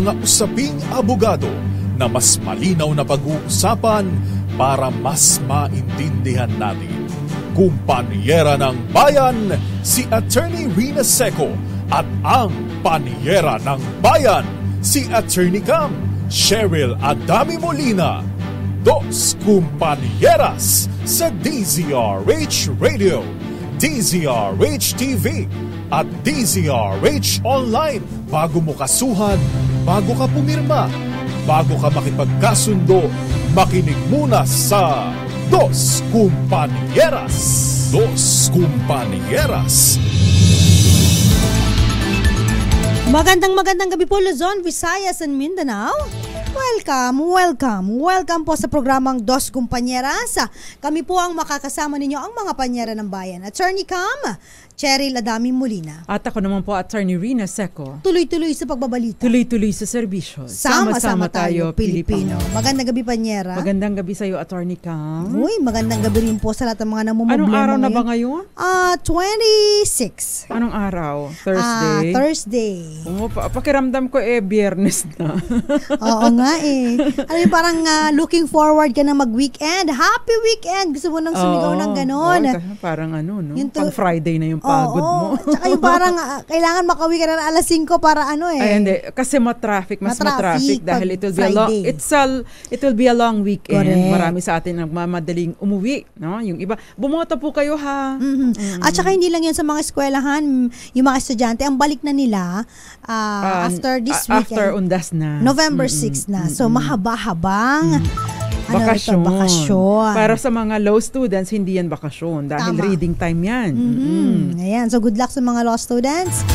mga usaping abogado na mas malinaw na pag-uusapan para mas maintindihan natin. Kumpanyera ng Bayan, si Attorney Rina Seco at ang Panyera ng Bayan, si Attorney Cam, Cheryl Adami Molina. Dos Kumpanyeras sa DZRH Radio, DZRH TV at DZRH Online bago mo kasuhan bago ka pumirma, bago ka makipagkasundo, makinig muna sa Dos Compañeras. Dos Compañeras. Magandang magandang gabi po Luzon, Visayas and Mindanao. Welcome, welcome, welcome po sa programang Dos Kumpanyeras. Kami po ang makakasama ninyo ang mga panyera ng bayan. Attorney Cam, Cherry Adami Molina. At ako naman po, Attorney Rina Seco. Tuloy-tuloy sa pagbabalita. Tuloy-tuloy sa serbisyo. Sama-sama tayo, Pilipino. Pilipino. Magandang gabi, Panyera. Magandang gabi sa iyo, Attorney Cam. Uy, magandang gabi rin po sa lahat ng mga namumblema Anong araw na ba ngayon? Ah, uh, 26. Anong araw? Ah, Thursday? Ah, uh, Thursday. Oh, pa- pakiramdam ko eh, biyernes na. Oo nga eh. Ano yung parang uh, looking forward ka na mag-weekend. Happy weekend! Gusto mo nang sumigaw oh, ng ganon. Oh, parang ano, no? Yung to- Pang Friday na yung pagod oh, oh. mo. Tsaka yung parang uh, kailangan makawi ka na alas 5 para ano eh. Ay, hindi. Kasi ma-traffic. Mas ma-traffic, dahil it will, be a long, it's a, it will be a long weekend. Correct. Marami sa atin nagmamadaling umuwi. No? Yung iba, bumoto po kayo ha. Mm-hmm. Mm-hmm. At saka hindi lang yan sa mga eskwelahan. Yung mga estudyante, ang balik na nila uh, um, after this weekend. After undas na. November mm-hmm. 6 na. So mm-hmm. mahaba-habang mm-hmm. ano bakasyon. Ito, bakasyon. Para sa mga law students, hindi yan bakasyon dahil Tama. reading time yan. Mm-hmm. Mm-hmm. Ayan, so good luck sa mga law students.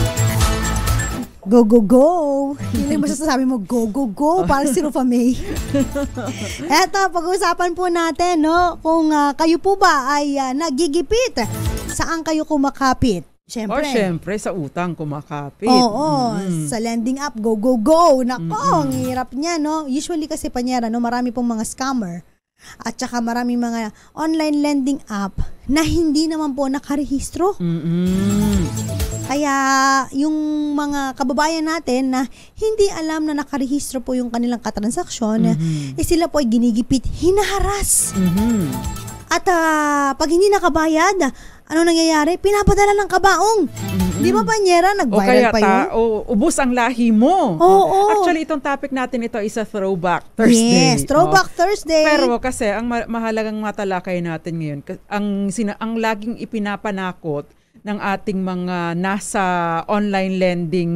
Go, go, go! Hindi mo masasabi mo, go, go, go! Parang si Rufa May. Eto, pag-uusapan po natin, no? Kung uh, kayo po ba ay uh, nagigipit, saan kayo kumakapit? Siyempre. Or siyempre, sa utang kumakapit. Oo, mm-hmm. sa lending app, go, go, go. Nako, mm-hmm. ang hirap niya, no? Usually kasi, Panyera, no, marami pong mga scammer at saka marami mga online lending app na hindi naman po nakarehistro. Mm-hmm. Kaya yung mga kababayan natin na hindi alam na nakarehistro po yung kanilang katransaksyon, mm-hmm. eh sila po ay ginigipit, hinaharas. Mm-hmm. At uh, pag hindi nakabayad, ano nangyayari? Pinapadala ng kabaong. Mm-hmm. Di ba, Panyera? Nag-viral o kaya pa yun. Ta, o, ubus ang lahi mo. Oo, oh, Actually, itong topic natin ito is a throwback Thursday. Yes, throwback oh. Thursday. Pero kasi, ang ma- mahalagang matalakay natin ngayon, ang, sina- ang laging ipinapanakot ng ating mga nasa online lending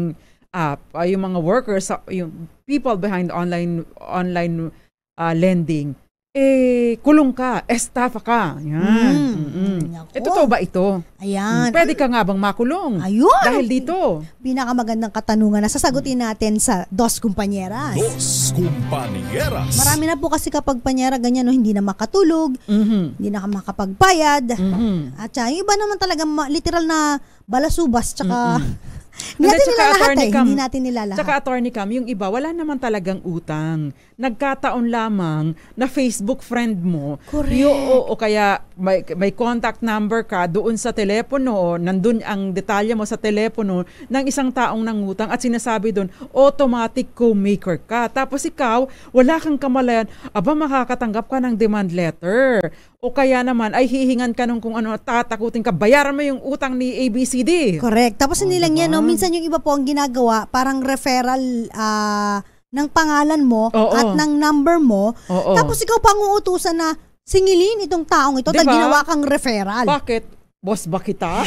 app, uh, yung mga workers, yung people behind online online uh, lending, eh, kulong ka, estafa ka. Yan. Mm. Eh, totoo ba ito? Ayan. Hmm, pwede ka nga bang makulong? Ayun. Dahil dito. Pinakamagandang katanungan na sasagutin natin sa Dos Kumpanyeras. Dos Kumpanyeras. Marami na po kasi kapag panyera ganyan, no, hindi na makatulog, mm-hmm. hindi na makapagbayad. Mm-hmm. At sya, yung iba naman talaga literal na balasubas tsaka mm-hmm hindi natin nilalahat eh. hindi natin nilalahat. Tsaka attorney Cam, yung iba, wala naman talagang utang. Nagkataon lamang na Facebook friend mo. Correct. Yung, o, o kaya may, may contact number ka doon sa telepono, nandun ang detalye mo sa telepono ng isang taong nangutang at sinasabi doon, automatic co-maker ka. Tapos ikaw, wala kang kamalayan, aba makakatanggap ka ng demand letter o kaya naman ay hihingan ka nung kung ano tatakutin ka bayaran mo yung utang ni ABCD. Correct. Tapos oh, lang diba? yan, no? minsan yung iba po ang ginagawa parang referral uh, ng pangalan mo oh, at oh. ng number mo. Oh, oh. Tapos ikaw pang uutusan na singilin itong taong ito diba? dahil ginawa kang referral. Bakit? boss ba kita?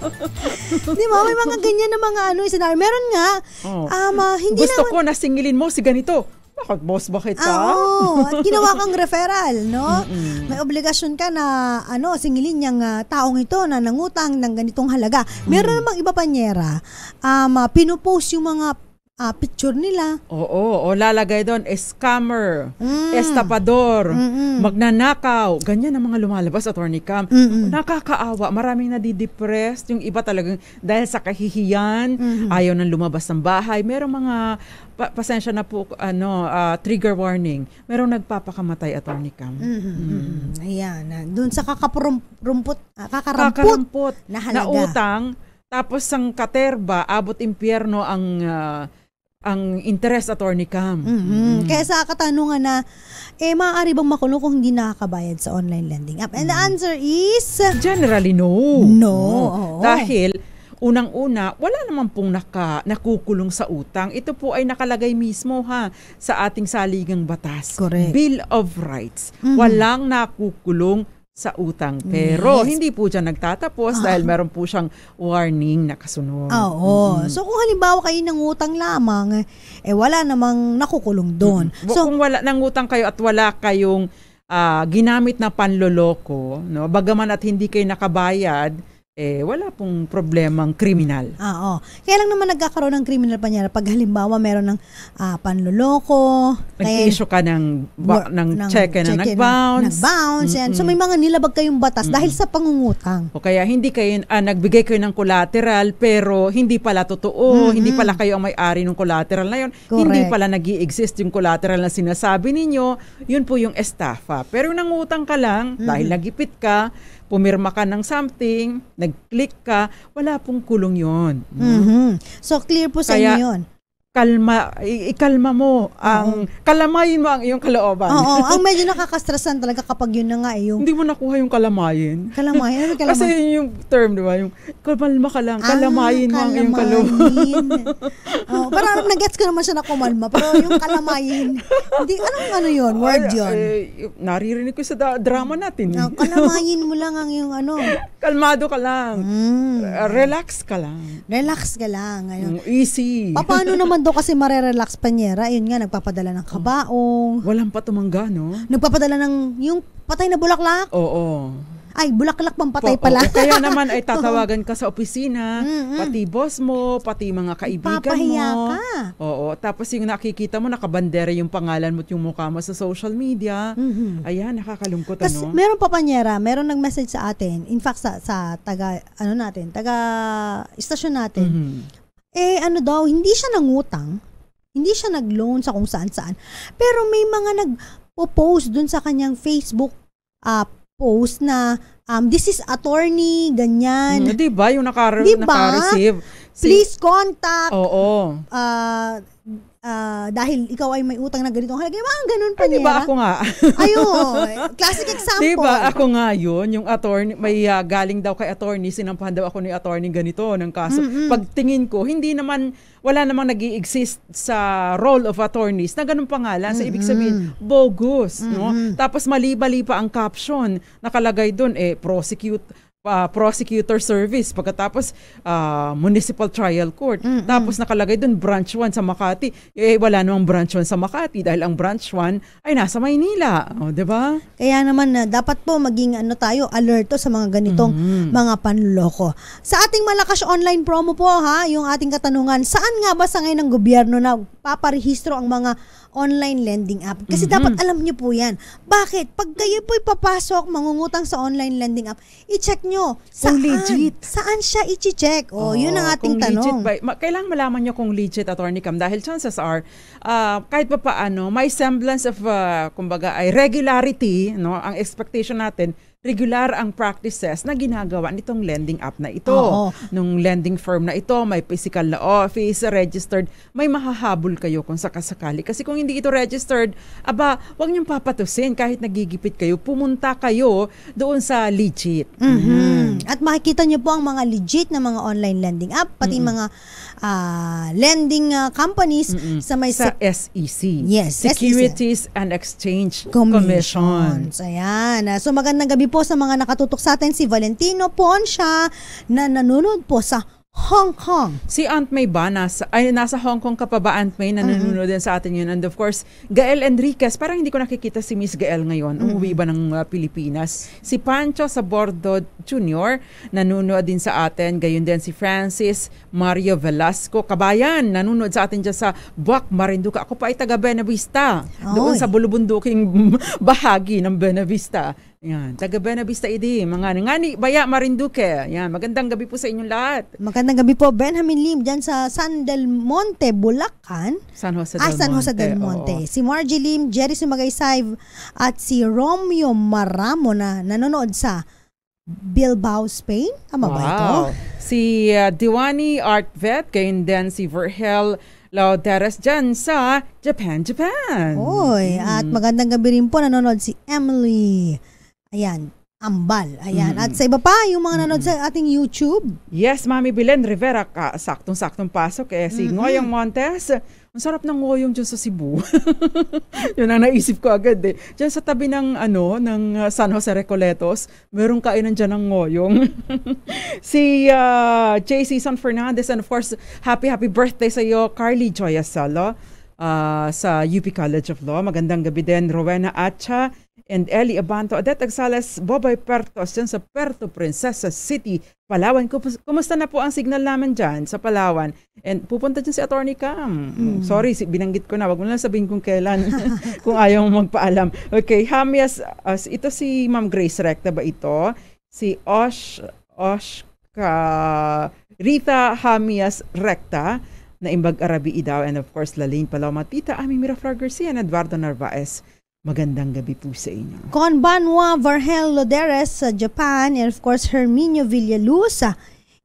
Di ba? May mga ganyan na mga ano, eh, scenario. Meron nga, oh. um, uh, hindi Gusto naman... ko na singilin mo si ganito. Bakit, boss? Bakit ka? Ah, oo. At ginawa kang referral, no? Mm-mm. May obligasyon ka na ano, singilin niyang uh, taong ito na nangutang ng ganitong halaga. Meron mm. namang iba panyera, um, ah, pinupost yung mga uh, picture nila. Oo, o lalagay doon, scammer, mm. estapador, Mm-mm. magnanakaw. Ganyan ang mga lumalabas, Attorney Cam. Mm-mm. Nakakaawa, maraming nadidepressed. Yung iba talagang dahil sa kahihiyan, mm-hmm. ayaw nang lumabas ng bahay. Merong mga, pa- pasensya na po, ano, uh, trigger warning. Merong nagpapakamatay, Attorney Cam. Mm-hmm. mm Ayan, ah, doon sa kakarumpot, uh, kakarampot, kakarampot na halaga. Na utang, tapos ang katerba, abot impyerno ang uh, ang interest attorney Cam. Mm-hmm. Mm. Kaya sa katanungan na, eh maaari bang makulong kung hindi nakakabayad sa online lending app? And mm. the answer is... Generally, no. No. Oo. Dahil, unang-una, wala naman pong naka, nakukulong sa utang. Ito po ay nakalagay mismo ha sa ating saligang batas. Correct. Bill of Rights. Mm-hmm. Walang nakukulong sa utang. Mm. Pero yes. hindi po siya nagtatapos ah. dahil meron po siyang warning na kasunod. Ah, oo. Mm-hmm. So kung halimbawa kayo ng utang lamang, eh wala namang nakukulong doon. Mm-hmm. So kung wala nang utang kayo at wala kayong uh, ginamit na panloloko, no? Bagaman at hindi kayo nakabayad, eh wala pong problemang kriminal. Ah, oo. Kaya lang naman nagkakaroon ng kriminal pa niya pag halimbawa meron ng ah, panloloko, Nag-issue ka ng, ba- ng, check na nag-bounce. Nag-bounce. yan. So may mga nilabag kayong batas dahil sa pangungutang. O kaya hindi kayo, ah, nagbigay kayo ng collateral pero hindi pala totoo, hindi pala kayo ang may-ari ng collateral na yun. Hindi pala nag exist yung collateral na sinasabi ninyo, yun po yung estafa. Pero nangutang ka lang dahil nagipit ka, pumirma ka ng something, nag-click ka, wala pong kulong yon. Mm-hmm. So clear po sa Kaya, inyo yun kalma, ikalma mo ang, Oo. kalamayin mo ang iyong kalooban. Oo, ang medyo nakakastressan talaga kapag yun na nga eh, yung Hindi mo nakuha yung kalamayin. Kalamayin, Ano Kasi yun yung term, di ba? Yung kalma ka lang, ah, kalamayin mo ang iyong kalooban. oh, parang nag-gets ko naman siya na kumalma, pero yung kalamayin, hindi, anong ano yun, word Ay, yun. eh, naririnig ko sa da- drama natin. Oh, kalamayin mo lang ang yung ano. Kalmado ka lang. Mm, relax ka lang. relax ka lang. Ayun. Mm, easy. Pa- Paano naman doon kasi marerelax panyera, yun nga, nagpapadala ng oh. kabaong. Walang patumangga, no? Nagpapadala ng yung patay na bulaklak. Oo. Ay, bulaklak pang patay Po, pala. oo. Kaya naman ay tatawagan ka sa opisina, Mm-mm. pati boss mo, pati mga kaibigan Papahiya mo. ka. Oo, tapos yung nakikita mo, nakabandera yung pangalan mo at yung mukha mo sa social media. Mhm. Ayan, nakakalungkot Tas ano. meron pa panyera, meron nag-message sa atin. In fact sa sa taga ano natin, taga istasyon natin. Mhm. Eh ano daw, hindi siya nangutang, hindi siya nag-loan sa kung saan-saan. Pero may mga nag-post dun sa kanyang Facebook uh, post na um, this is attorney, ganyan. Hmm, diba? Yung naka- diba? naka-receive. Please contact. Oo. Uh, uh, dahil ikaw ay may utang na ganito halaga. Mga ganun pa ay, niya. Diba ako nga? Ayo, classic example. Diba ako nga yun, yung attorney, may uh, galing daw kay attorney, sinampahan daw ako ni attorney ganito ng kaso. Mm-hmm. Pagtingin ko, hindi naman, wala namang nag exist sa role of attorneys na ganun pangalan. Mm-hmm. So, ibig sabihin, bogus. Mm-hmm. No? Tapos mali-bali pa ang caption. Nakalagay doon, eh, prosecute uh, prosecutor service pagkatapos uh, municipal trial court mm-hmm. tapos nakalagay doon branch 1 sa Makati eh wala namang branch 1 sa Makati dahil ang branch 1 ay nasa Maynila oh, 'di ba kaya naman uh, dapat po maging ano tayo alerto sa mga ganitong mm-hmm. mga panloko sa ating Malakas online promo po ha yung ating katanungan saan nga ba sa ngayon ng gobyerno na paparehistro ang mga online lending app. Kasi mm-hmm. dapat alam nyo po yan. Bakit? Pag kayo po'y papasok, mangungutang sa online lending app, i-check nyo. Saan? Kung legit. Saan siya i-check? O, oh, oh, yun ang ating kung tanong. Legit ba, ma- kailangan malaman nyo kung legit, Attorney Cam, dahil chances are, uh, kahit pa paano, may semblance of, uh, kumbaga, ay regularity, no, ang expectation natin, regular ang practices na ginagawa nitong lending app na ito. Oo. Nung lending firm na ito, may physical na office, registered, may mahahabol kayo kung sakasakali. Kasi kung hindi ito registered, aba, wag niyong papatusin kahit nagigipit kayo. Pumunta kayo doon sa legit. Mm-hmm. mm-hmm. At makikita niyo po ang mga legit na mga online lending app, pati mm-hmm. mga uh, lending uh, companies Mm-mm. sa may sa SEC. E yes, e Securities SEC. and Exchange Commission. ayan. Ah, so magandang gabi po sa mga nakatutok sa atin si Valentino Poncia na nanonood po sa Hong Kong. Si Aunt May ba? Nasa, ay, nasa Hong Kong ka pa ba, Aunt May? Nanonood din sa atin yun. And of course, Gael Enriquez. Parang hindi ko nakikita si Miss Gael ngayon. Umuwi ba ng uh, Pilipinas? Si Pancho Sabordo Jr. Nanonood din sa atin. Gayon din si Francis Mario Velasco. Kabayan, nanonood sa atin dyan sa Buac, Marinduque. Ako pa ay taga Benavista. Doon sa bulubunduking bahagi ng Benavista. Yan, taga Benavista ID, mga ngani baya, Marinduque. Yan, magandang gabi po sa inyong lahat. Magandang gabi po, Benjamin Lim, diyan sa San Del Monte, Bulacan. San Jose ah, del ah, Monte. San Jose del Monte. Oo. Si Margie Lim, Jerry Sumagaysay, at si Romeo Maramo na nanonood sa Bilbao, Spain. Tama wow. ba ito? Si uh, Diwani Artvet, gayon din si Verhel Lauderes dyan sa Japan, Japan. Oy, mm. at magandang gabi rin po nanonood si Emily. Ayan, Ambal. Ayan. Mm-hmm. At sa iba pa, yung mga nanood mm-hmm. sa ating YouTube. Yes, Mami Belen Rivera, ka, saktong-saktong pasok. Eh, si mm-hmm. Ngoyong Montes, ang sarap ng ngoyong dyan sa Cebu. Yun ang naisip ko agad eh. Diyan sa tabi ng, ano, ng uh, San Jose Recoletos, meron kainan dyan ng ngoyong. si uh, JC San Fernandez, and of course, happy happy birthday sa iyo, Carly Joyasalo. Uh, sa UP College of Law. Magandang gabi din, Rowena Atcha, and Eli Abanto. Odette Agsales, Boboy Pertos, dyan sa Puerto Princesa City, Palawan. Kumusta na po ang signal naman dyan sa Palawan? And pupunta dyan si Attorney Cam. Mm. Sorry, si, binanggit ko na. Wag mo lang sabihin kung kailan, kung ayaw mo magpaalam. Okay, Hamias, uh, ito si Ma'am Grace Recta ba ito? Si Osh, Osh, Rita Hamias Recta na Imbag Arabi Idaw and of course Laline Paloma, Tita Ami Mirafra Garcia and Eduardo Narvaez. Magandang gabi po sa inyo. Konbanwa Varhel Loderes sa Japan and of course Herminio Villaluz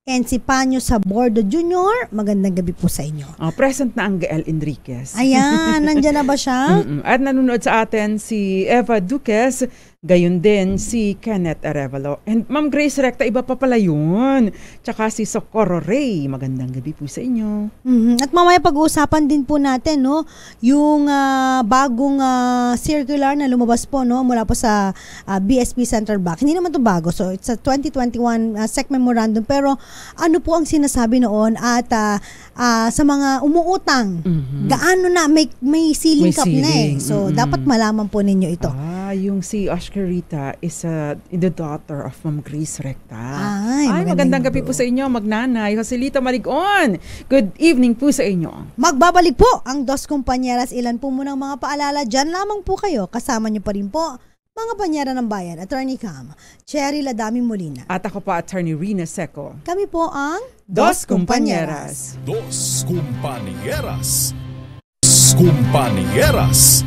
and si Panyo sa Bordo Jr. Magandang gabi po sa inyo. Oh, present na ang Gael Enriquez. Ayan, nandiyan na ba siya? At nanonood sa atin si Eva Duques Gayun din si Kenneth Arevalo. And Ma'am Grace Recta, iba pa pala yun. Tsaka si Socorro Ray. Magandang gabi po sa inyo. Mm-hmm. At mamaya pag-uusapan din po natin no, yung uh, bagong uh, circular na lumabas po no, mula po sa uh, ah, BSP Central Bank. Hindi naman to bago. So it's a 2021 uh, SEC memorandum. Pero ano po ang sinasabi noon at uh, uh, sa mga umuutang, mm-hmm. gaano na may, may ceiling may cap ceiling. na eh. So mm-hmm. dapat malaman po ninyo ito. Ah, yung si Oscar Rita is uh, the daughter of Ma'am Grace Recta. Ay, Ay magandang gabi po sa inyo, magnanay. Joselita Maligon, good evening po sa inyo. Magbabalik po ang Dos Kumpanyeras. Ilan po munang mga paalala Diyan lamang po kayo. Kasama niyo pa rin po mga panyera ng bayan, Attorney Cam, Cherry Ladami Molina. At ako pa, Attorney Rina Seco. Kami po ang Dos Compañeras. Dos Compañeras. Dos Compañeras.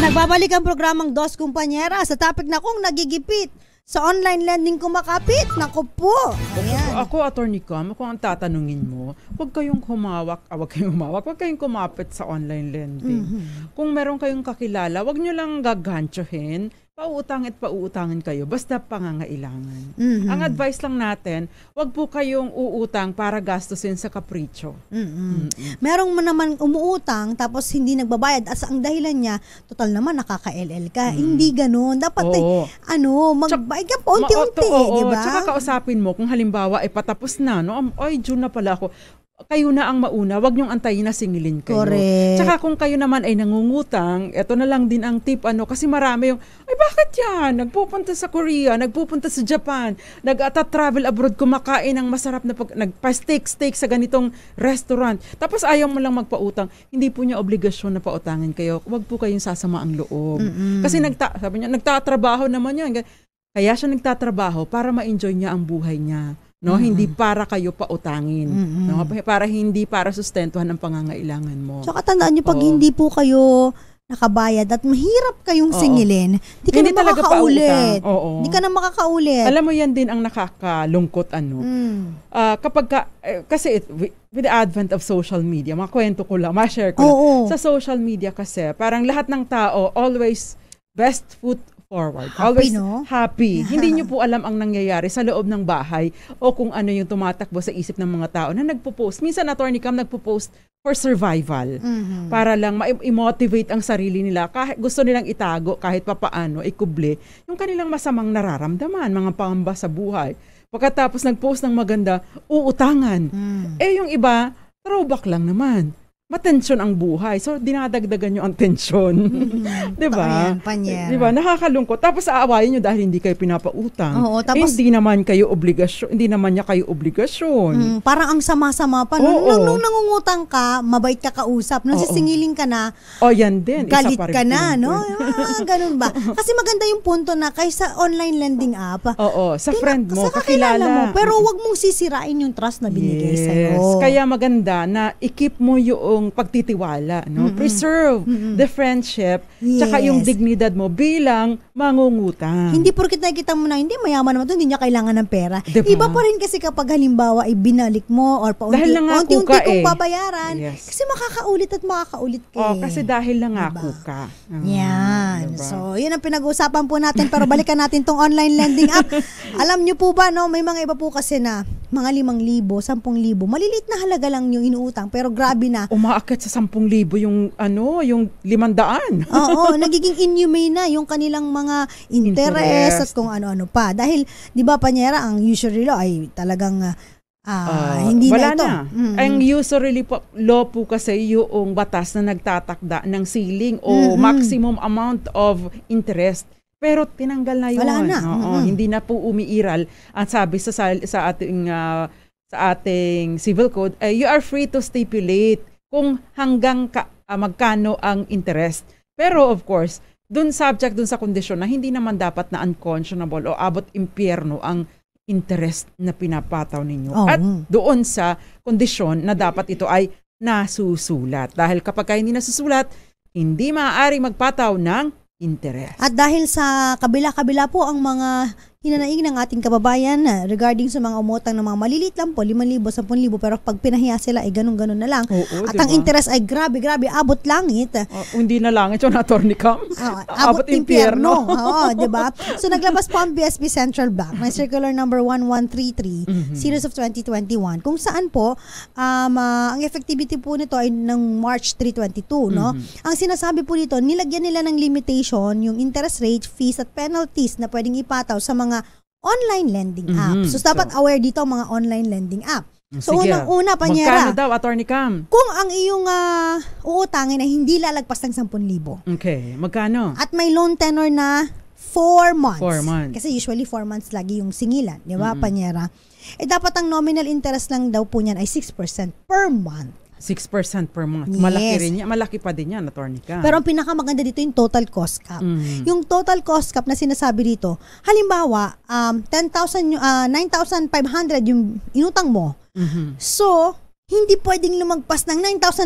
Nagbabalik ang programang Dos Kumpanyera sa topic na kung nagigipit sa online lending kumakapit. Naku po. Ayan. Ako, Attorney Cam, ako ang tatanungin mo, huwag kayong humawak, ah, huwag kayong humawak, huwag kayong kumapit sa online lending. Mm-hmm. Kung meron kayong kakilala, huwag nyo lang gagantyohin pauutang at pauutangin kayo basta pangangailangan. Mm-hmm. Ang advice lang natin, wag po kayong uutang para gastusin sa kapricho. Mm-hmm. Mm-hmm. Merong mo naman umuutang tapos hindi nagbabayad at ang dahilan niya, total naman nakaka-LL ka. Mm. Hindi ganoon. Dapat eh, oo. eh, ano, magbayad ka pa unti-unti, di ba? Tsaka kausapin mo kung halimbawa ay eh, patapos na, no? Ay, June na pala ako kayo na ang mauna, wag niyong antayin na singilin kayo. Correct. Tsaka kung kayo naman ay nangungutang, eto na lang din ang tip ano kasi marami yung ay bakit yan? Nagpupunta sa Korea, nagpupunta sa Japan, nag-travel abroad kumakain ng masarap na pag nagpa-steak steak sa ganitong restaurant. Tapos ayaw mo lang magpautang. Hindi po niya obligasyon na pautangin kayo. Wag po kayong sasama ang loob. Mm-mm. Kasi nagta sabi niya nagtatrabaho naman yan. Kaya siya nagtatrabaho para ma-enjoy niya ang buhay niya no mm-hmm. hindi para kayo pautangin mm-hmm. no para hindi para sustentuhan ng pangangailangan mo so katandaan niyo pag Oo. hindi po kayo nakabayad at mahirap kayong singilin di ka hindi na makakaulit hindi ka na makakaulit alam mo yan din ang nakakalungkot ano mm. uh, kapag ka, eh, kasi it, with the advent of social media makwento ko lang ma-share ko lang. sa social media kasi parang lahat ng tao always best foot forward. Happy, always no? happy. Hindi nyo po alam ang nangyayari sa loob ng bahay o kung ano yung tumatakbo sa isip ng mga tao na nagpo-post. Minsan, attorney Cam nagpo-post for survival. Mm-hmm. Para lang ma-motivate ang sarili nila. Kahit gusto nilang itago, kahit papaano, ikuble, yung kanilang masamang nararamdaman, mga pangamba sa buhay. Pagkatapos nag-post ng maganda, uutangan. Mm. Eh yung iba, throwback lang naman matensyon ang buhay. So, dinadagdagan nyo ang tensyon. Mm-hmm. di ba? Di ba? Nakakalungkot. Tapos, aawayin nyo dahil hindi kayo pinapautang. Oo, tapos, eh, hindi naman kayo obligasyon. Hindi naman niya kayo obligasyon. Mm, parang ang sama-sama pa. Nung, oo. nung, nung nangungutang ka, mabait ka kausap. Nung sisingiling ka na, o, yan din. galit Isa ka na. Punto. No? Ah, ganun ba? Kasi maganda yung punto na kaysa online lending app. Oo, sa friend mo, sa kakilala. mo. Pero wag mong sisirain yung trust na binigay yes. sa'yo. Kaya maganda na i-keep mo yung yung pagtitiwala, no? Mm-hmm. Preserve mm-hmm. the friendship, yes. tsaka yung dignidad mo bilang mangungutang. Hindi porkit nakikita mo na hindi mayaman naman to, hindi niya kailangan ng pera. Diba? Iba pa rin kasi kapag halimbawa ay binalik mo or paunti dahil unti, unti eh. babayaran yes. kasi makakaulit at makakaulit ka. Oh, kasi eh. dahil nangako diba? ka. Mm, yan. Diba? So, 'yun ang pinag-uusapan po natin pero balikan natin tong online lending app. Alam niyo po ba no, may mga iba po kasi na mga 5,000, 10,000, maliliit na halaga lang yung inuutang pero grabe na. Umaakit sa 10,000 yung ano, yung 500. Oo, nagiging inhumane na yung kanilang mga mga interest, interest. at kung ano-ano pa. Dahil, di ba, Panyera, ang usury law ay talagang uh, Uh, hindi wala na ito. Na. Mm-hmm. Ang usually law po kasi yung batas na nagtatakda ng ceiling o mm-hmm. maximum amount of interest. Pero tinanggal na yun. Wala na. Oo, mm-hmm. Hindi na po umiiral. At sabi sa, sa, sa ating uh, sa ating civil code, uh, you are free to stipulate kung hanggang ka, uh, magkano ang interest. Pero of course, dun subject dun sa kondisyon na hindi naman dapat na unconscionable o abot impyerno ang interest na pinapataw ninyo. Oh. At doon sa kondisyon na dapat ito ay nasusulat. Dahil kapag hindi nasusulat, hindi maaari magpataw ng interest. At dahil sa kabila-kabila po ang mga Hinanaig ng ating kababayan ah, regarding sa mga umutang ng mga malilit lang po, 5,000, 10,000 pero pag pinahiya sila ay eh, ganun-ganun na lang. Oo, At diba? ang interest ay grabe, grabe, abot langit. Uh, hindi na langit yun, attorney Cam. Uh, abot, abot impyerno. Oo, di ba? So naglabas po ang BSP Central Bank ng Circular Number 1133, mm-hmm. Series of 2021, kung saan po um, uh, ang effectivity po nito ay ng March 322, no? Mm-hmm. Ang sinasabi po dito, nilagyan nila ng limitation yung interest rate, fees at penalties na pwedeng ipataw sa mga mga online lending mm-hmm. app. So, dapat so, aware dito mga online lending app. So, Sige. unang-una, panyera. Magkano daw, Attorney Cam? Kung ang iyong uh, uutangin ay hindi lalagpas ng 10,000. Okay. Magkano? At may loan tenor na 4 months. 4 months. Kasi usually 4 months lagi yung singilan. Di ba, mm-hmm. panyera? Eh, dapat ang nominal interest lang daw po niyan ay 6% per month. 6% per month. Yes. Malaki rin niya. Malaki pa din yan, attorney ka. Pero ang pinakamaganda dito yung total cost cap. Mm. Yung total cost cap na sinasabi dito, halimbawa, um, 10,000, uh, 9,500 yung inutang mo. Mm-hmm. So, hindi pwedeng lumagpas ng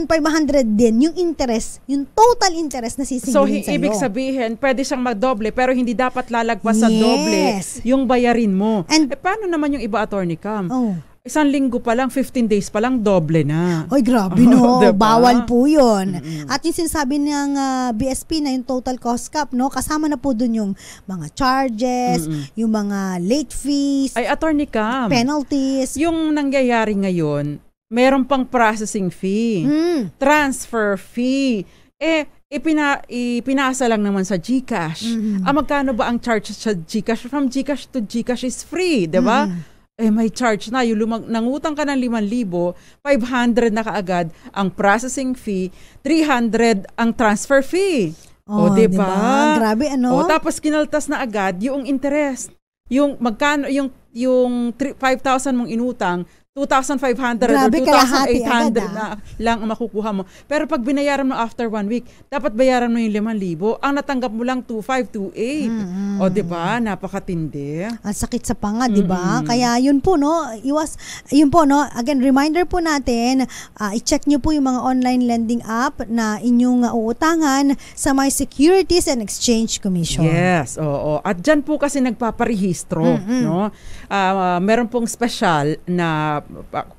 9,500 din yung interest, yung total interest na sisingilin sa'yo. So, ibig sabihin, pwede siyang magdoble pero hindi dapat lalagpas yes. sa doble yung bayarin mo. And, eh, paano naman yung iba, attorney Cam? Oh Isang linggo pa lang, 15 days pa lang, doble na. Ay, grabe no. Oh, diba? Bawal po yun. Mm-hmm. At yung sinasabi ng uh, ah, BSP na yung total cost cap, no, kasama na po dun yung mga charges, mm-hmm. yung mga late fees. Ay, attorney Cam. Penalties. Yung nangyayari ngayon, meron pang processing fee, mm. transfer fee. Eh, ipina, ipinasa lang naman sa GCash. Mm-hmm. Ah, magkano ba ang charge sa GCash? From GCash to GCash is free, di ba? Mm-hmm eh may charge na. Yung lumang, nangutang ka ng 5,000, 500 na kaagad ang processing fee, 300 ang transfer fee. Oh, o, di ba? Diba? Grabe, ano? O, tapos kinaltas na agad yung interest. Yung magkano, yung, yung 5,000 mong inutang, 2,500 Grabe, or 2,800 na ah. lang ang makukuha mo. Pero pag binayaran mo after one week, dapat bayaran mo yung 5,000. Ang natanggap mo lang 2,528. Mm-hmm. O, di ba? Napakatindi. Ang sakit sa panga, di ba? Mm-hmm. Kaya yun po, no? Iwas, yun po, no? Again, reminder po natin, uh, i-check nyo po yung mga online lending app na inyong uh, uutangan sa may Securities and Exchange Commission. Yes, oo. At dyan po kasi nagpaparehistro, mm-hmm. no? Uh, meron pong special na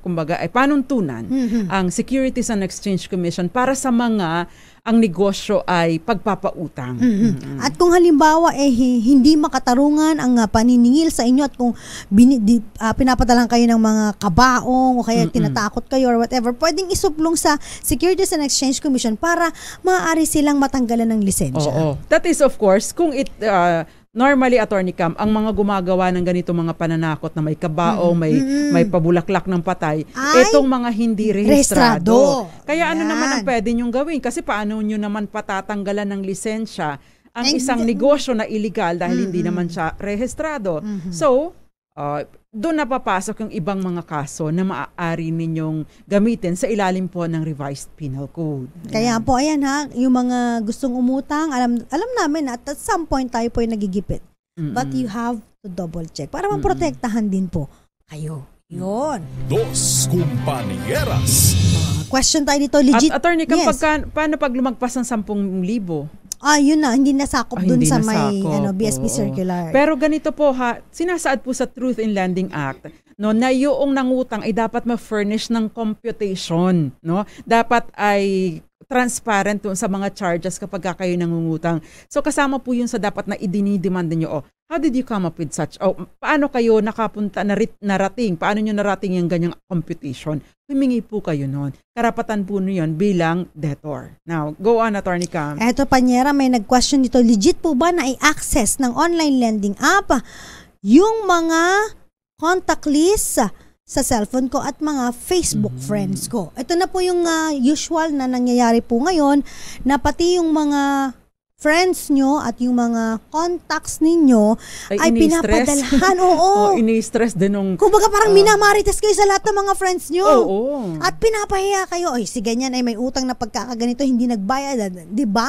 kumbaga ay panuntunan mm-hmm. ang Securities and Exchange Commission para sa mga ang negosyo ay pagpapautang. Mm-hmm. Mm-hmm. At kung halimbawa eh hindi makatarungan ang ah, paniningil sa inyo at kung bini, di, uh, ah, pinapatalan kayo ng mga kabaong o kaya mm-hmm. tinatakot kayo or whatever, pwedeng isuplong sa Securities and Exchange Commission para maaari silang matanggalan ng lisensya. Oo. That is of course kung it uh, Normally, Attorney Cam, ang mga gumagawa ng ganito mga pananakot na may kabao, mm-hmm. may may pabulaklak ng patay, Ay, itong mga hindi rehistrado. rehistrado. Kaya ano Ayan. ano naman ang pwede niyong gawin? Kasi paano niyo naman patatanggalan ng lisensya ang And, isang negosyo na illegal dahil mm-hmm. hindi naman siya rehistrado. Mm-hmm. So, uh, doon napapasok yung ibang mga kaso na maaari ninyong gamitin sa ilalim po ng revised penal code. Ayan. Kaya po, ayan ha, yung mga gustong umutang, alam, alam namin at at some point tayo po ay nagigipit. Mm-mm. But you have to double check para maprotektahan din po kayo. Yun. Dos Kumpanieras. Uh, question tayo dito, legit. At attorney, yes. pagka, paano pag lumagpas ng 10,000? Ah, yun na, hindi nasakop ah, dun hindi sa nasakop, may ano, BSP oo. circular. Pero ganito po ha, sinasaad po sa Truth in Lending Act no na yung nangutang ay dapat ma-furnish ng computation no dapat ay transparent doon sa mga charges kapag ka kayo nangungutang. So kasama po yun sa dapat na idinidemand niyo. Oh, how did you come up with such? Oh, paano kayo nakapunta, na narating? Paano nyo narating yung ganyang computation? Humingi po kayo noon. Karapatan po niyo yun bilang debtor. Now, go on, Attorney Cam. Eto, Panyera, may nag-question dito. Legit po ba na i-access ng online lending app yung mga contact list sa cellphone ko at mga Facebook mm-hmm. friends ko. Ito na po yung uh, usual na nangyayari po ngayon na pati yung mga friends nyo at yung mga contacts ninyo ay, ay pinapadalhan. Oo. oh, ini-stress din ng... Kumbaga parang uh, minamarites kayo sa lahat ng mga friends nyo. Oo. Oh, oh. At pinapahiya kayo. Ay, si ganyan ay may utang na pagkakaganito, hindi nagbayad. Di ba?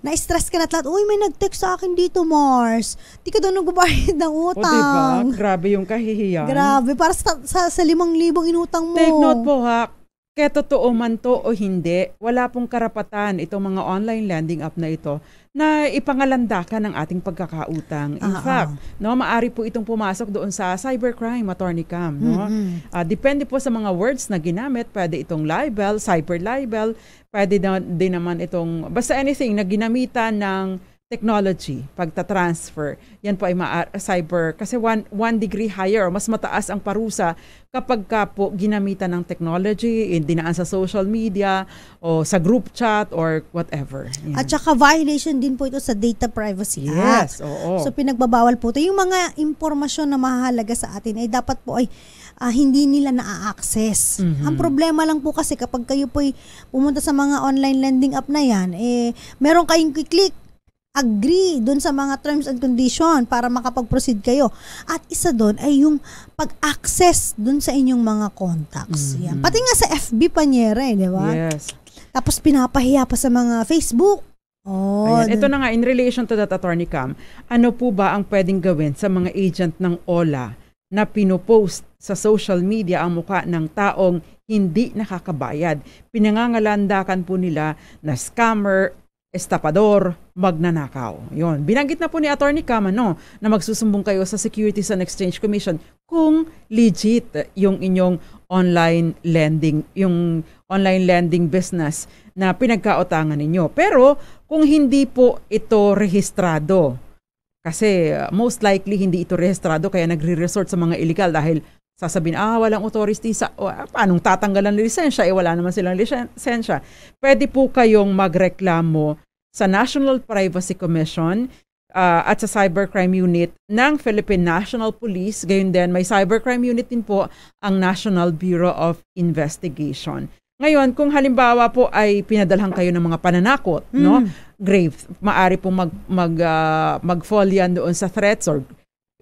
Na-stress ka na lahat. Uy, may nag-text sa akin dito, Mars. Di ka daw nagbabayad ng utang. O, oh, di ba? Grabe yung kahihiyan. Grabe. Para sa, sa, sa limang libong inutang mo. Take note po, ha kaya totoo man to o hindi, wala pong karapatan itong mga online lending app na ito na ipangalandakan ng ating pagkakautang. In uh-huh. fact, no, maari po itong pumasok doon sa cybercrime attorney cam. No? Mm-hmm. Uh, depende po sa mga words na ginamit, pwede itong libel, cyber libel, pwede na, din naman itong, basta anything na ginamitan ng technology, pagta-transfer, yan po ay ma- cyber kasi one, one degree higher, mas mataas ang parusa kapag ka po ginamitan ng technology, eh, dinaan sa social media o sa group chat or whatever. Yan. At saka violation din po ito sa Data Privacy yes, Act. Oo. So pinagbabawal po ito. Yung mga impormasyon na mahalaga sa atin ay dapat po ay uh, hindi nila na-access. Mm-hmm. Ang problema lang po kasi kapag kayo po pumunta sa mga online lending app na yan, eh, meron kayong click agree doon sa mga terms and condition para makapag-proceed kayo. At isa doon ay yung pag-access doon sa inyong mga contacts. Mm-hmm. Yan. Pati nga sa FB Panyere, di ba? Yes. Tapos pinapahiya pa sa mga Facebook. Oh, Ayan. Ito na nga, in relation to that, Attorney Cam, ano po ba ang pwedeng gawin sa mga agent ng OLA na pinopost sa social media ang mukha ng taong hindi nakakabayad? Pinangangalandakan po nila na scammer estapador, magnanakaw. Yon. Binanggit na po ni Attorney Kaman no, na magsusumbong kayo sa Securities and Exchange Commission kung legit yung inyong online lending, yung online lending business na pinagkautangan ninyo. Pero kung hindi po ito rehistrado, kasi uh, most likely hindi ito rehistrado kaya nagre-resort sa mga illegal dahil sasabihin, ah, walang authority sa, o, ah, tatanggalan ng lisensya? Eh, wala naman silang lisensya. Pwede po kayong magreklamo sa National Privacy Commission uh, at sa Cybercrime Unit ng Philippine National Police. Gayun din, may Cybercrime Unit din po ang National Bureau of Investigation. Ngayon, kung halimbawa po ay pinadalhan kayo ng mga pananakot, mm. no? Grave, maari pong mag mag uh, mag-fall doon sa threats or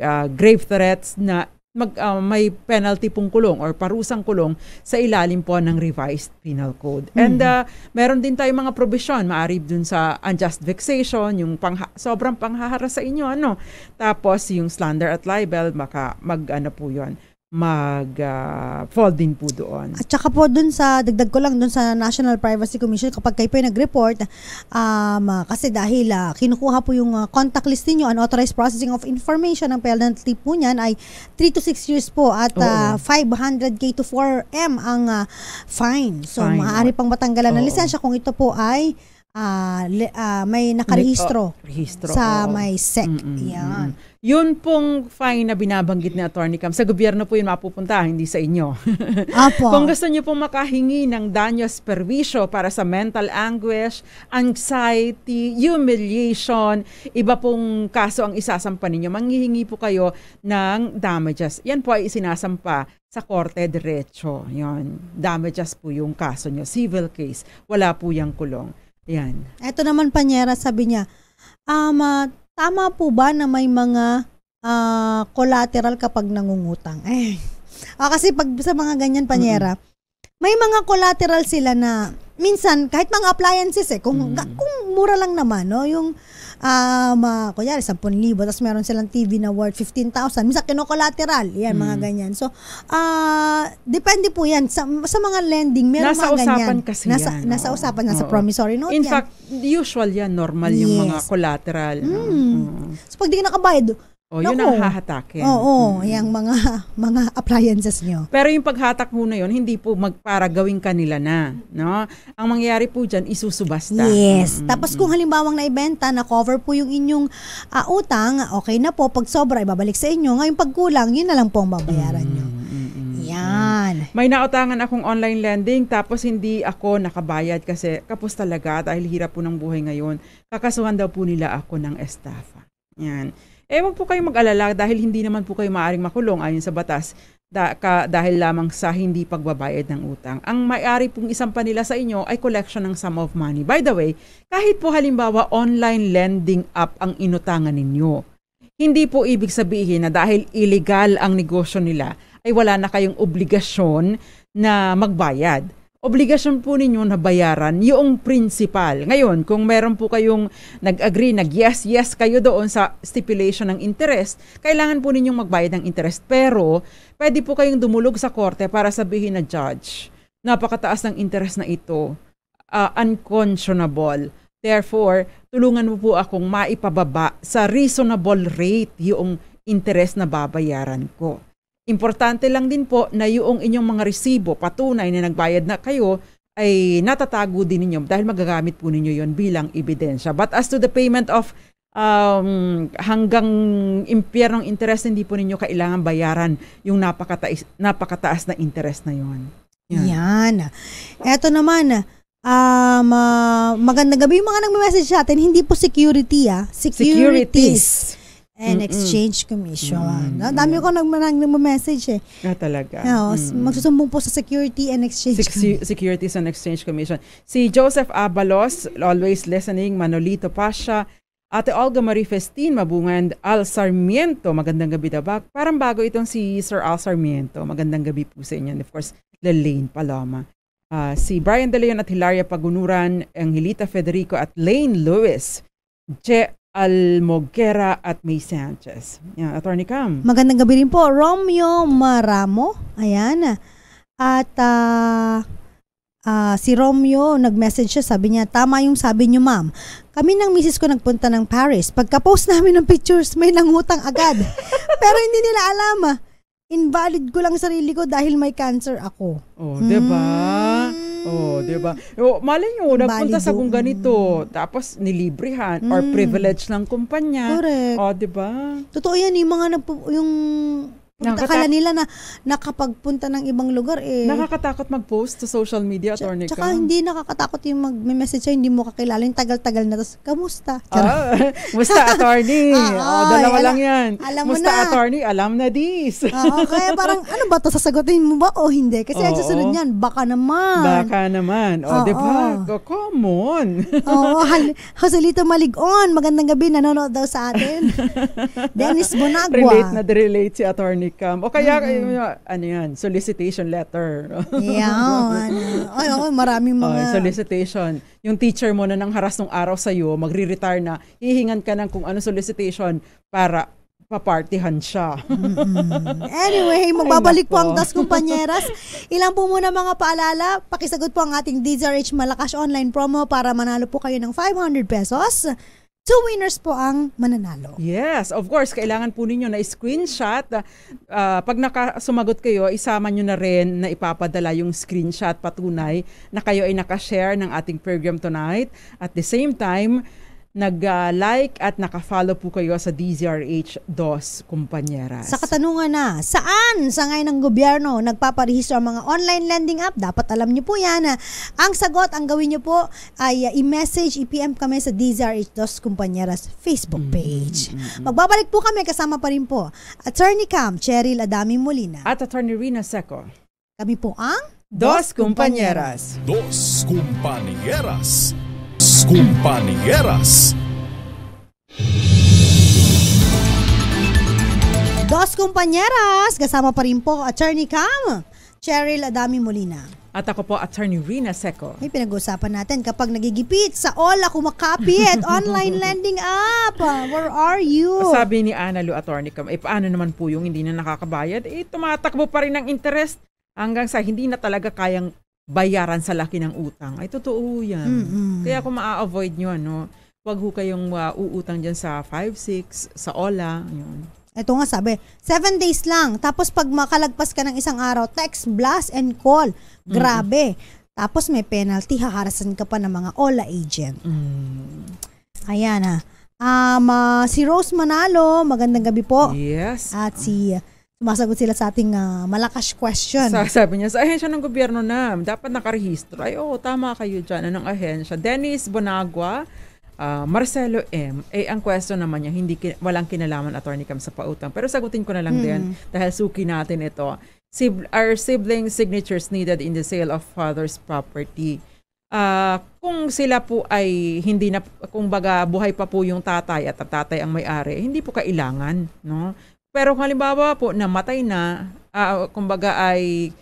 uh, grave threats na mag, uh, may penalty pong kulong or parusang kulong sa ilalim po ng revised penal code. Mm-hmm. And uh, meron din tayong mga provision, maari dun sa unjust vexation, yung pangha- sobrang panghahara sa inyo, ano. Tapos yung slander at libel, maka, mag ano po yun mag-fall ah, din po doon. At saka po doon sa, dagdag ko lang doon sa National Privacy Commission, kapag kayo po ay nag-report, um, kasi dahil uh, kinukuha po yung uh, contact list niyo authorized processing of information, ang penalty po niyan ay 3 to 6 years po at uh, 500k to 4M ang uh, fine. So fine. maaari pang matanggalan Oo. ng lisensya kung ito po ay uh, le, uh, may oh, nakarehistro Le, oh, sa oo. may SEC. Mm-mm, Yan. Mm-mm. Yun pong fine na binabanggit ni Attorney Cam, sa gobyerno po yun mapupunta, hindi sa inyo. Apo. Kung gusto niyo pong makahingi ng danyos perwisyo para sa mental anguish, anxiety, humiliation, iba pong kaso ang isasampa ninyo, manghihingi po kayo ng damages. Yan po ay sinasampa sa korte diretso. Yan. Damages po yung kaso niyo. Civil case. Wala po yung kulong. Yan. Ito naman, Panyera, sabi niya, um, uh, Tama po ba na may mga uh, collateral kapag nangungutang? Eh, ah, kasi pag sa mga ganyan, Panyera, mm-hmm. may mga collateral sila na minsan kahit mga appliances eh kung mm. kung mura lang naman no yung um, uh, kunyari 10,000 tapos meron silang TV na worth 15,000 minsan kinokolateral yan mm. mga ganyan so uh, depende po yan sa, sa mga lending meron nasa mga ganyan nasa usapan kasi nasa, yan nasa oo. usapan nasa oo. promissory note in yan. fact usual yan normal yes. yung mga collateral mm. Mm. so pag di ka nakabayad o, oh, yun Naku. ang hahatakin. Oo, mm-hmm. yung mga mga appliances nyo. Pero yung paghatak mo na yun, hindi po magpara gawing kanila na. No? Ang mangyayari po dyan, isusubasta. Yes. hmm Tapos kung halimbawang naibenta, na-cover po yung inyong uh, utang, okay na po. Pag sobra, ibabalik sa inyo. Ngayon pagkulang, yun na lang po ang babayaran hmm nyo. Hmm, hmm, hmm, Yan. May nautangan akong online lending tapos hindi ako nakabayad kasi kapos talaga dahil hirap po ng buhay ngayon. Kakasuhan daw po nila ako ng estafa. Yan eh wag po kayong mag-alala dahil hindi naman po kayo maaring makulong ayon sa batas da, ka, dahil lamang sa hindi pagbabayad ng utang. Ang may-ari pong isang panila sa inyo ay collection ng sum of money. By the way, kahit po halimbawa online lending app ang inutangan ninyo, hindi po ibig sabihin na dahil illegal ang negosyo nila ay wala na kayong obligasyon na magbayad obligasyon po ninyo na bayaran yung principal. Ngayon, kung meron po kayong nag-agree, nag-yes, yes kayo doon sa stipulation ng interest, kailangan po ninyong magbayad ng interest. Pero, pwede po kayong dumulog sa korte para sabihin na judge, napakataas ng interest na ito, uh, unconscionable. Therefore, tulungan mo po akong maipababa sa reasonable rate yung interest na babayaran ko. Importante lang din po na yung inyong mga resibo, patunay na nagbayad na kayo, ay natatago din ninyo dahil magagamit po ninyo yon bilang ebidensya. But as to the payment of um, hanggang impyernong interest, hindi po ninyo kailangan bayaran yung napakataas, napakataas na interest na yon. Yan. Yan. Eto naman, um, uh, magandang gabi yung mga nagme-message sa atin, hindi po security ah, securities. securities and Exchange Commission. Mm-mm. Dami ko nagmanang nagme-message eh. Ah, talaga. No, oh, mm. Magsusumbong po sa Security and Exchange Sec- Securities and Exchange Commission. Si Joseph Abalos, always listening, Manolito Pasha, Ate Olga Marie Festin, Mabungan, Al Sarmiento, magandang gabi dabak. Parang bago itong si Sir Al Sarmiento, magandang gabi po sa inyo. And of course, Lelaine Paloma. Uh, si Brian De Leon at Hilaria Pagunuran, Angelita Federico at Lane Lewis. Je Almogera at May Sanchez. Yan, Attorney Cam. Magandang gabi rin po, Romeo Maramo. Ayan. At uh, uh, si Romeo, nag-message siya, sabi niya, tama yung sabi niyo ma'am. Kami ng misis ko nagpunta ng Paris. Pagka-post namin ng pictures, may nangutang agad. Pero hindi nila alam. Ah. Invalid ko lang sarili ko dahil may cancer ako. Oh, diba? hmm. 'di ba? Oh, 'di ba? O, oh, mali nyo, napunta sa kung ganito, tapos nilibrehan mm. or hmm. privilege ng kumpanya. Correct. Oh, 'di ba? Totoo 'yan, yung mga nagpo- yung Nakakala nila na nakapagpunta ng ibang lugar eh. Nakakatakot mag-post to social media, Ch- Tornica. Tsaka hindi nakakatakot yung mag-message sa'yo, hindi mo kakilala. Yung tagal-tagal na, tapos, kamusta? Ah, Char- oh, musta, attorney? oh, oh, dalawa ay, lang yan. Alam musta, na. attorney? Alam na this. Oo, kaya parang, ano ba to sasagutin mo ba o hindi? Kasi oh, ang susunod niyan, baka naman. Baka naman. O, oh, di ba? Oh. Come on. Oo, oh, hal- Joselito Maligon, magandang gabi, nanonood daw sa atin. Dennis Bonagua. Relate na relate si attorney become, o kaya, mm-hmm. Eh, ano yan, solicitation letter. Yan. Ay, ako, maraming mga. Oh, solicitation. Yung teacher mo na nang haras ng araw sa iyo, magre-retire na, hihingan ka ng kung ano solicitation para papartihan siya. mm-hmm. Anyway, magbabalik po ang Das Kumpanyeras. Ilang po muna mga paalala. Pakisagot po ang ating DZRH Malakas online promo para manalo po kayo ng 500 pesos. Two winners po ang mananalo. Yes, of course, kailangan po ninyo na screenshot. Uh, pag nakasumagot kayo, isama nyo na rin na ipapadala yung screenshot patunay na kayo ay nakashare ng ating program tonight. At the same time, nag-like at nakafollow po kayo sa DZRH DOS Kumpanyeras. Sa katanungan na, saan sa ngayon ng gobyerno nagpaparehistro ang mga online lending app? Dapat alam niyo po yan. Ang sagot, ang gawin niyo po ay uh, i-message, i-PM kami sa DZRH DOS Kumpanyeras Facebook mm-hmm. page. Mm-hmm. Magbabalik po kami, kasama pa rin po Attorney Cam Cheryl Adami Molina. At Attorney Rina Seco. Kami po ang Dos Kumpanyeras. Dos Kumpanyeras. Companieras. compañeras. Dos compañeras, kasama pa rin po Attorney Cam, Cheryl Adami Molina. At ako po, Attorney Rina Seco. May pinag-uusapan natin kapag nagigipit sa Ola kumakapit, online lending app. Where are you? Sabi ni Ana Lu Attorney Cam, eh paano naman po yung hindi na nakakabayad? Eh, tumatakbo pa rin ang interest hanggang sa hindi na talaga kayang bayaran sa laki ng utang. Ay, totoo yan. Mm-hmm. Kaya kung maa-avoid nyo, ano, huwag ho kayong uh, uutang dyan sa 5, 6, sa OLA, yun. Ito nga sabi, 7 days lang. Tapos pag makalagpas ka ng isang araw, text, blast, and call. Grabe. Mm-hmm. Tapos may penalty, haharasan ka pa ng mga OLA agent. Mm. Ayan ha. Ah. Um, uh, si Rose Manalo, magandang gabi po. Yes. At si masagot sila sa ating uh, malakas question. Sa, sabi niya, sa ahensya ng gobyerno na, dapat nakarehistro. Ay, oo, tama kayo dyan. Anong ahensya? Dennis Bonagua, uh, Marcelo M. Eh, ang question naman niya, hindi kin- walang kinalaman, Attorney kam sa pautang. Pero sagutin ko na lang hmm. din, mm-hmm. dahil suki natin ito. Sib- are sibling signatures needed in the sale of father's property? Uh, kung sila po ay hindi na kung baga buhay pa po yung tatay at tatay ang may-ari, hindi po kailangan, no? Pero halimbawa po, namatay na, uh, kumbaga ay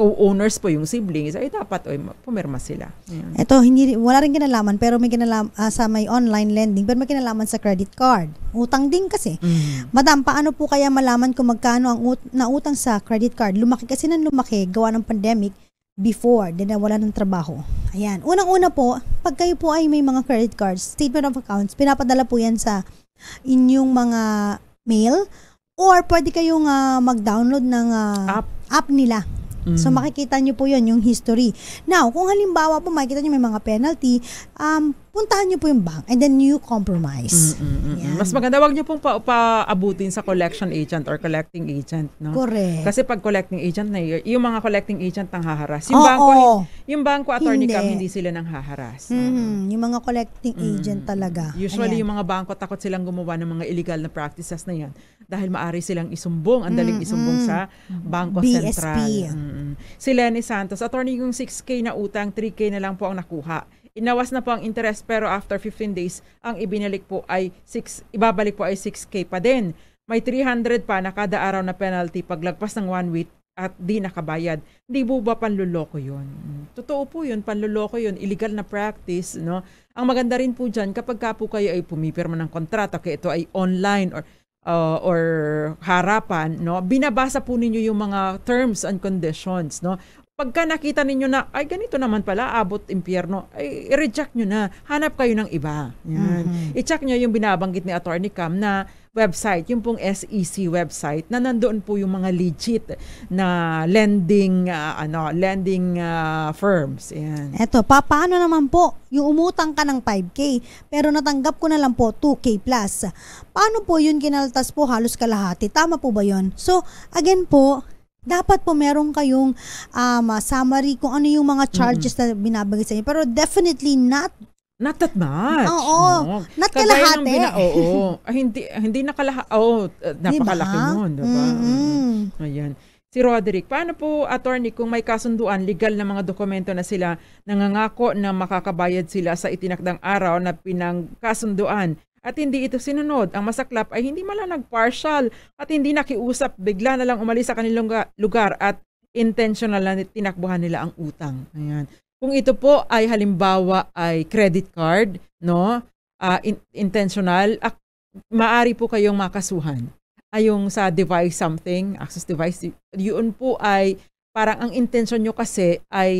co-owners po yung siblings, ay dapat oy, pumirma sila. Ayan. Ito, hindi, wala rin kinalaman, pero may kinalaman uh, sa may online lending, pero may kinalaman sa credit card. Utang din kasi. Mm. Madam, paano po kaya malaman kung magkano ang ut- nautang sa credit card? Lumaki kasi nang lumaki, gawa ng pandemic, before, din nawala ng trabaho. Ayan. Unang-una po, pag kayo po ay may mga credit cards, statement of accounts, pinapadala po yan sa inyong mga mail Or pwede kayong uh, mag-download ng uh, app. app nila. Mm. So makikita nyo po yun, yung history. Now, kung halimbawa po makikita nyo may mga penalty, um, puntahan niyo po yung bank and then you compromise. Mm, mm, mm, Mas maganda, wag niyo pong pa- paabutin sa collection agent or collecting agent. No? Correct. Kasi pag collecting agent na yun, yung mga collecting agent nang haharas. Yung oh, banko, oh. yung banko attorney hindi. cam, hindi sila nang haharas. Mm-hmm. mm-hmm. Yung mga collecting mm-hmm. agent talaga. Usually, Ayan. yung mga banko, takot silang gumawa ng mga illegal na practices na yan dahil maari silang isumbong, ang daling mm-hmm. isumbong sa Banko BSP. Sentral. Mm-hmm. Si Lenny Santos, attorney yung 6K na utang, 3K na lang po ang nakuha Inawas na po ang interest pero after 15 days, ang ibinalik po ay 6, ibabalik po ay 6K pa din. May 300 pa na kada araw na penalty paglagpas ng one week at di nakabayad. Hindi po ba panluloko yun? Totoo po yun, panluloko yun. Illegal na practice, no? Ang maganda rin po dyan, kapag ka po kayo ay pumipirma ng kontrata, kaya ito ay online or uh, or harapan, no? Binabasa po ninyo yung mga terms and conditions, no? Pagka nakita ninyo na, ay ganito naman pala, abot impyerno, ay reject nyo na. Hanap kayo ng iba. Yan. Mm-hmm. I-check nyo yung binabanggit ni Attorney Cam na website, yung pong SEC website na nandoon po yung mga legit na lending uh, ano, lending uh, firms. Ayan. Eto, pa, paano naman po yung umutang ka ng 5k pero natanggap ko na lang po 2k plus. Paano po yun kinaltas po halos kalahati? Tama po ba yun? So, again po, dapat po meron kayong um, ah, summary kung ano yung mga charges mm-hmm. na binabanggit sa inyo. Pero definitely not Not that much. Oo. Oh. Not kalahati. Bina- oo. Oh, oh. ah, hindi, hindi nakalahati. Oo, oh, napakalaki diba? nun. Diba? Mm-hmm. Ayan. Si Roderick, paano po, attorney, kung may kasunduan, legal na mga dokumento na sila nangangako na makakabayad sila sa itinakdang araw na pinangkasunduan, at hindi ito sinunod. Ang masaklap ay hindi malanag partial at hindi nakiusap, bigla na lang umalis sa kanilang lugar at intentional na tinakbuhan nila ang utang. Ayan. Kung ito po ay halimbawa ay credit card, no? Uh, in- intentional, ak- maari po kayong makasuhan. Ayong sa device something, access device, yun po ay parang ang intention nyo kasi ay,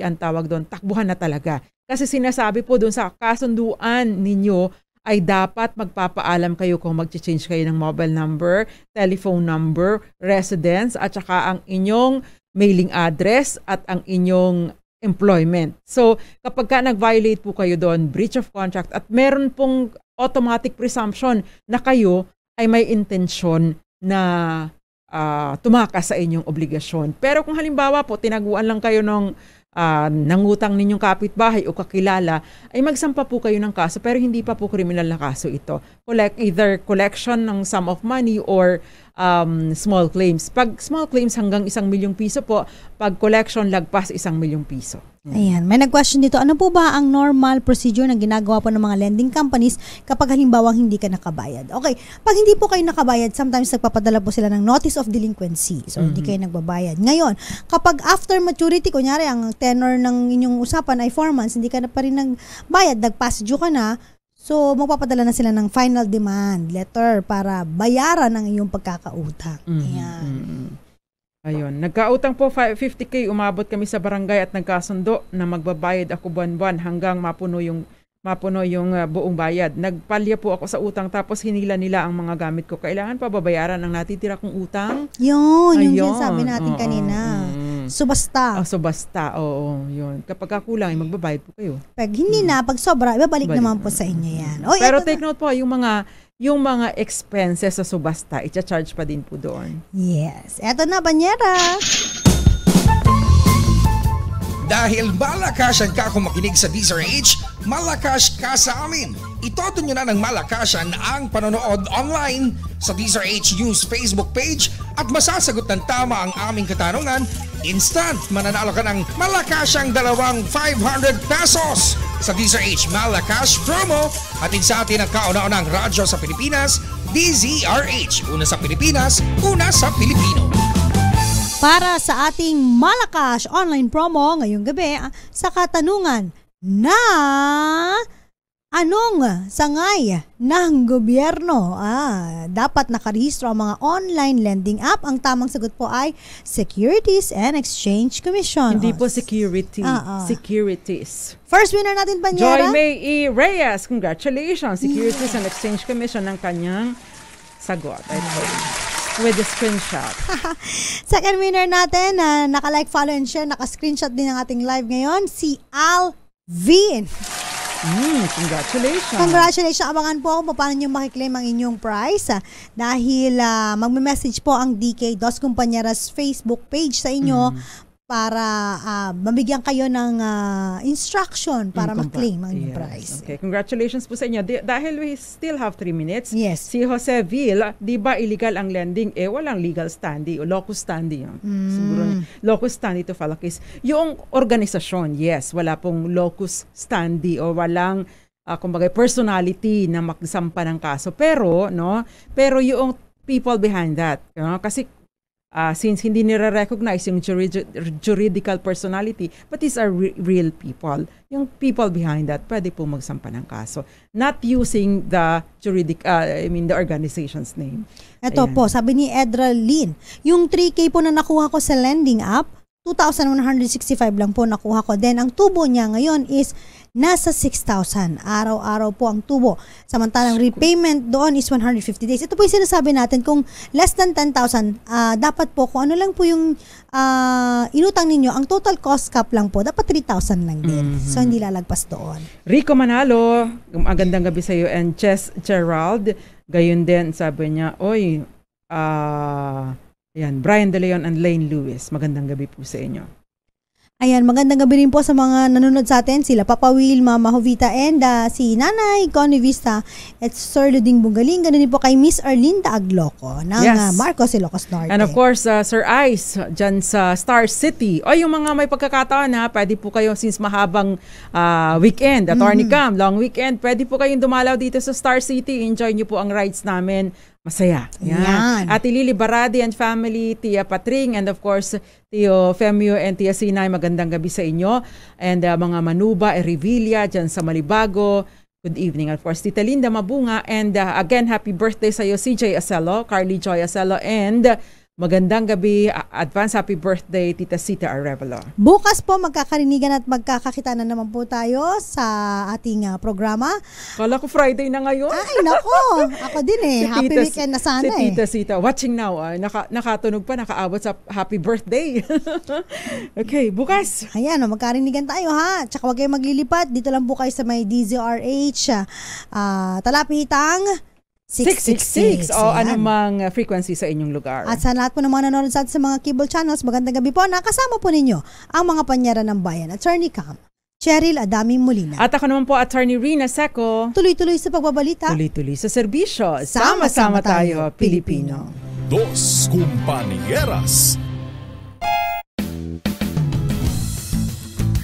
ang tawag doon, takbuhan na talaga. Kasi sinasabi po doon sa kasunduan ninyo ay dapat magpapaalam kayo kung mag-change kayo ng mobile number, telephone number, residence, at saka ang inyong mailing address at ang inyong employment. So, kapag ka nag-violate po kayo doon, breach of contract, at meron pong automatic presumption na kayo ay may intensyon na uh, tumakas sa inyong obligasyon. Pero kung halimbawa po, tinaguan lang kayo ng uh, nangutang ninyong kapitbahay o kakilala, ay magsampa po kayo ng kaso pero hindi pa po kriminal na kaso ito. Collect either collection ng sum of money or um, small claims. Pag small claims hanggang isang milyong piso po, pag collection lagpas isang milyong piso. Ayan, may nag-question dito, ano po ba ang normal procedure na ginagawa po ng mga lending companies kapag halimbawa hindi ka nakabayad? Okay, pag hindi po kayo nakabayad, sometimes nagpapadala po sila ng notice of delinquency. So, mm-hmm. hindi kayo nagbabayad. Ngayon, kapag after maturity, kunyari ang tenor ng inyong usapan ay 4 months, hindi ka na pa rin nagbayad, nag-pass due ka na, So, magpapadala na sila ng final demand letter para bayaran ang iyong pagkakautang. Mm-hmm. Ayan. Mm-hmm. Ayun, nagkautang po 50k umabot kami sa barangay at nagkasundo na magbabayad ako buwan-buwan hanggang mapuno yung mapuno yung uh, buong bayad. Nagpalya po ako sa utang tapos hinila nila ang mga gamit ko. Kailangan pa babayaran ang natitira kong utang? Yun, Ayun. yung sinasabi natin oo, kanina. Mm. So basta. Oh, ah, so basta, oo, yun. Kapag kulang, eh, magbabayad po kayo. Pag hindi hmm. na, pag sobra, ibabalik Balik. naman po sa inyo yan. O, Pero take na. note po, yung mga yung mga expenses sa subasta, i-charge pa din po doon. Yes. Eto na, Banyera! Dahil malakas ang kako makinig sa DZRH, malakas ka sa amin. Itoto nyo na ng malakas ang panonood online sa DZRH News Facebook page at masasagot ng tama ang aming katanungan. Instant, mananalo ka ng malakasang dalawang 500 pesos sa DZRH Malakas promo. Hatid sa atin ang kauna-unang radyo sa Pilipinas, DZRH. Una sa Pilipinas, una sa Pilipino para sa ating Malakas online promo ngayong gabi ah, sa katanungan na anong sangay ng gobyerno ah, dapat nakarehistro ang mga online lending app? Ang tamang sagot po ay Securities and Exchange Commission. Hindi po security, ah, ah. securities. First winner natin, Banyera. Joy May E. Reyes, congratulations. Securities yeah. and Exchange Commission ang kanyang sagot. I hope with the screenshot. Second winner natin na uh, naka-like, follow, and share, naka-screenshot din ng ating live ngayon, si Al Mm, congratulations. Congratulations. Abangan po ako paano nyo makiklaim ang inyong prize ah, dahil uh, magme-message po ang DK Dos Compañeras Facebook page sa inyo mm para uh, mabigyan kayo ng uh, instruction para mm, mag-claim ang yes. prize. Okay, congratulations po sa inyo. Di- dahil we still have three minutes, yes. si Jose Vil, di ba illegal ang lending? Eh, walang legal standing o locus standing. Mm. Siguro, locus standi to file case. Yung organisasyon, yes, wala pong locus standi o walang uh, kumbaga personality na magsampa ng kaso. Pero, no, pero yung people behind that. You know? Kasi uh, since hindi nire-recognize yung jurid- juridical personality, but these are re- real people. Yung people behind that, pwede po magsampan ng kaso. Not using the juridic, uh, I mean the organization's name. Ito Ayan. po, sabi ni Edra Lynn, yung 3K po na nakuha ko sa lending app, 2,165 lang po nakuha ko. Then ang tubo niya ngayon is nasa 6,000. Araw-araw po ang tubo. Samantalang repayment doon is 150 days. Ito po yung sinasabi natin kung less than 10,000, uh, ah, dapat po kung ano lang po yung uh, inutang ninyo, ang total cost cap lang po, dapat 3,000 lang din. Mm-hmm. So hindi lalagpas doon. Rico Manalo, um, magandang gabi sa iyo and Chess Gerald. Gayun din, sabi niya, oy, ah... Uh, Ayan, Brian De Leon and Lane Lewis. Magandang gabi po sa inyo. Ayan, magandang gabi rin po sa mga nanonood sa atin, sila Papa Will, Mama Jovita, and uh, si Nanay Connie Vista at Sir Luding Bungaling. Ganun din po kay Miss Arlene Agloco ng yes. uh, Marcos Ilocos Norte. And of course, uh, Sir Ice, dyan sa Star City. O yung mga may pagkakataon ha, pwede po kayo since mahabang uh, weekend, attorney mm-hmm. cam, long weekend, pwede po kayong dumalaw dito sa Star City. Enjoy nyo po ang rides namin Masaya. Yan. Yan. Ati Lily Baradi and family, Tia Patring, and of course, Tio Femio and Tia Sinay, magandang gabi sa inyo. And uh, mga Manuba, Erivilla, dyan sa Malibago. Good evening. Of course, Tita Linda Mabunga. And uh, again, happy birthday sa iyo, CJ Acello, Carly Joy Acello, and... Uh, Magandang gabi, advance happy birthday Tita Sita Arevalo. Bukas po magkakarinigan at magkakakita na naman po tayo sa ating uh, programa. Kala ko Friday na ngayon. Ay nako, ako din eh. si happy Tita, weekend na sana si eh. Tita Sita, watching now, ah, naka, nakatunog pa, nakaabot sa happy birthday. okay, bukas. Ayan, oh, magkarinigan tayo ha. Tsaka huwag kayong maglilipat, dito lang po kayo sa may DZRH, uh, ah, Talapitang, 666 o anumang uh, frequency sa inyong lugar. At sa lahat po ng mga nanonood sa mga cable channels, magandang gabi po. Nakasama po ninyo ang mga panyara ng bayan, Attorney Cam. Cheryl Adami Molina. At ako naman po, Attorney Rina Seco. Tuloy-tuloy sa pagbabalita. Tuloy-tuloy sa serbisyo. Sama-sama tayo, Pilipino. Dos Compañeras